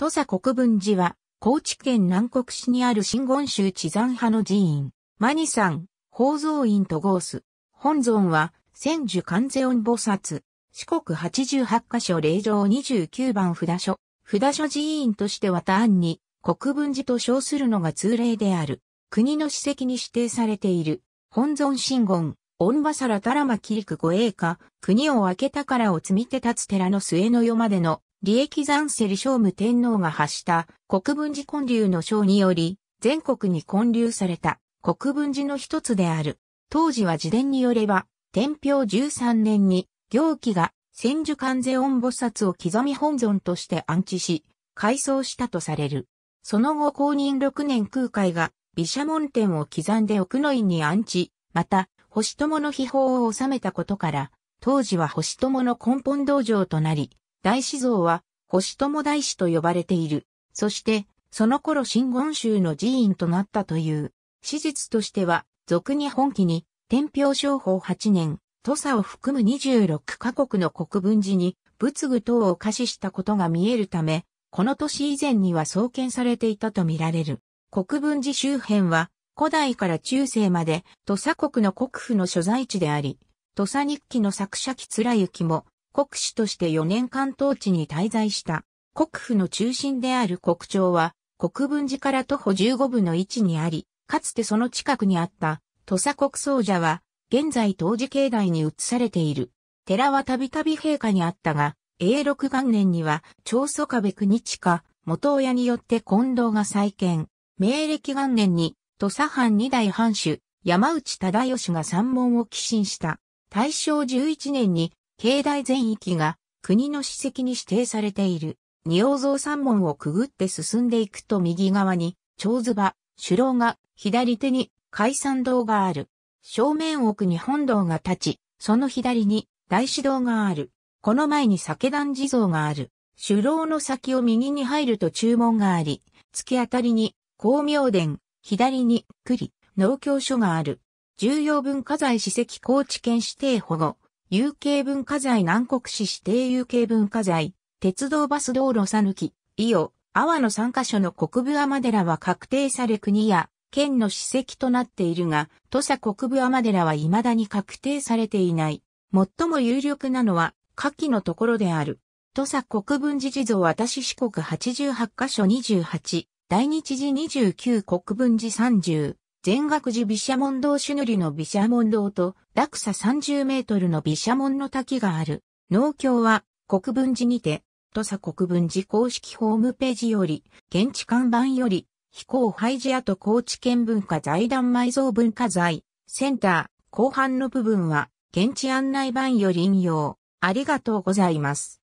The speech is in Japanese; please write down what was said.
土佐国分寺は、高知県南国市にある真言宗地山派の寺院、マニさん、宝蔵院とゴース。本尊は、千住観世音菩薩、四国八十八箇所霊場二十九番札所、札所寺院としては単案に、国分寺と称するのが通例である。国の史跡に指定されている、本尊真言、御馬皿たらまマりリク栄華、国を開けたからを積み手立つ寺の末の世までの利益残世李聖武天皇が発した国分寺建立の章により、全国に建立された国分寺の一つである。当時は自伝によれば、天平13年に行基が千住観世音菩薩を刻み本尊として安置し、改装したとされる。その後公認6年空海が、毘沙門天を刻んで奥の院に安置、また、星友の秘宝を収めたことから、当時は星友の根本道場となり、大師像は、星友大師と呼ばれている。そして、その頃真言宗の寺院となったという。史実としては、俗に本記に、天平商法8年、土佐を含む26カ国の国分寺に、仏具等を可視したことが見えるため、この年以前には創建されていたとみられる。国分寺周辺は、古代から中世まで、土佐国の国府の所在地であり、土佐日記の作者木貫行も、国主として4年間統治に滞在した。国府の中心である国庁は、国分寺から徒歩15分の位置にあり、かつてその近くにあった、土佐国僧者は、現在当時境内に移されている。寺はたびたび陛下にあったが、永禄元年には、長祖壁国地下、元親によって近藤が再建。明暦元年に、土佐藩二代藩主、山内忠義が三門を寄進した。大正11年に、境内全域が国の史跡に指定されている。仁王像山門をくぐって進んでいくと右側に、長図場、首楼が、左手に、海山堂がある。正面奥に本堂が立ち、その左に、大師堂がある。この前に酒壇地蔵がある。首楼の先を右に入ると注文があり、突き当たりに、光明殿、左に、栗、農協所がある。重要文化財史跡高知県指定保護、有形文化財南国市指定有形文化財、鉄道バス道路さぬき、伊予、阿波の3カ所の国部天寺は確定され国や県の史跡となっているが、土佐国部天寺は未だに確定されていない。最も有力なのは、下記のところである。土佐国分寺地蔵私四国88箇所28、大日寺29国分寺30、全学寺毘沙門堂朱塗りの毘沙門堂と落差30メートルの毘沙門の滝がある。農協は国分寺にて、土佐国分寺公式ホームページより、現地看板より、非公廃寺跡高知県文化財団埋蔵文化財、センター、後半の部分は、現地案内板より引用。ありがとうございます。